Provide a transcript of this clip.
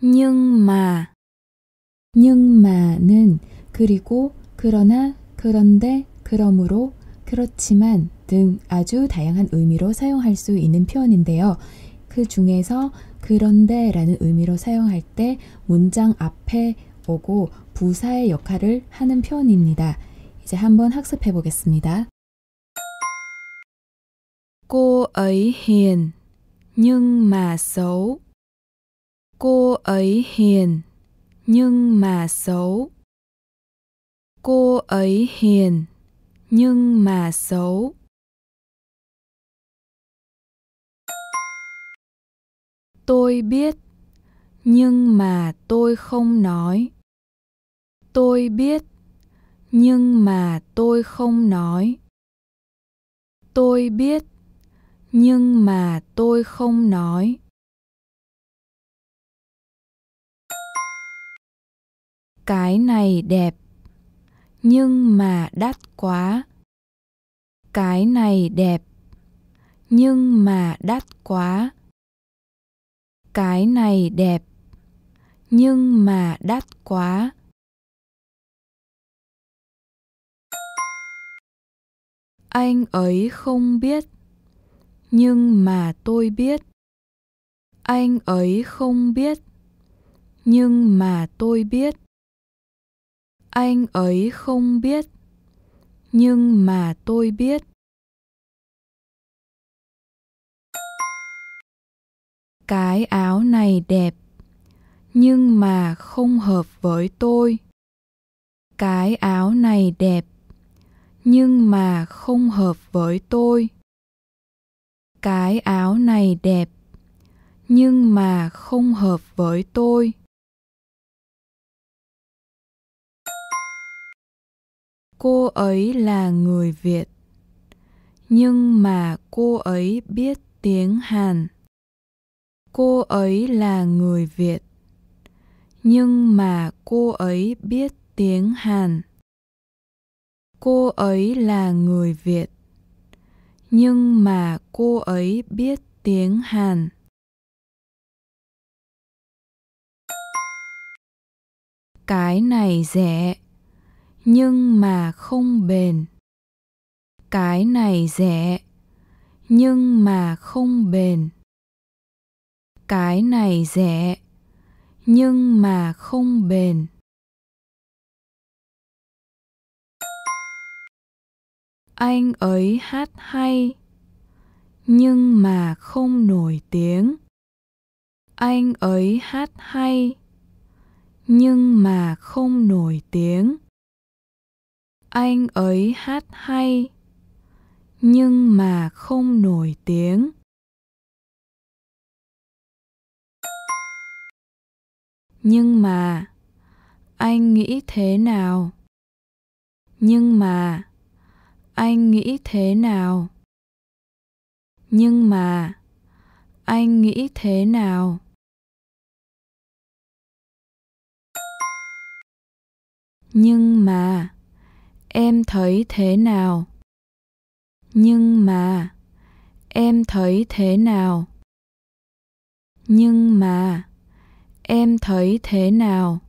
nhưng mà nhưng 마는 그리고 그러나 그런데 그러므로 그렇지만 등 아주 다양한 의미로 사용할 수 있는 표현인데요. 그 중에서 그런데 라는 의미로 사용할 때 문장 앞에 오고 부사의 역할을 하는 표현입니다. 이제 한번 학습해 보겠습니다. cô ấ nhưng mà xấu cô ấy hiền nhưng mà xấu cô ấy hiền nhưng mà xấu tôi biết nhưng mà tôi không nói tôi biết nhưng mà tôi không nói tôi biết nhưng mà tôi không nói cái này đẹp nhưng mà đắt quá cái này đẹp nhưng mà đắt quá cái này đẹp nhưng mà đắt quá anh ấy không biết nhưng mà tôi biết anh ấy không biết nhưng mà tôi biết anh ấy không biết nhưng mà tôi biết cái áo này đẹp nhưng mà không hợp với tôi cái áo này đẹp nhưng mà không hợp với tôi cái áo này đẹp nhưng mà không hợp với tôi cô ấy là người Việt nhưng mà cô ấy biết tiếng Hàn. Cô ấy là người Việt nhưng mà cô ấy biết tiếng Hàn. Cô ấy là người Việt nhưng mà cô ấy biết tiếng Hàn. Cái này rẻ nhưng mà không bền cái này rẻ nhưng mà không bền cái này rẻ nhưng mà không bền anh ấy hát hay nhưng mà không nổi tiếng anh ấy hát hay nhưng mà không nổi tiếng anh ấy hát hay nhưng mà không nổi tiếng nhưng mà anh nghĩ thế nào nhưng mà anh nghĩ thế nào nhưng mà anh nghĩ thế nào nhưng mà em thấy thế nào nhưng mà em thấy thế nào nhưng mà em thấy thế nào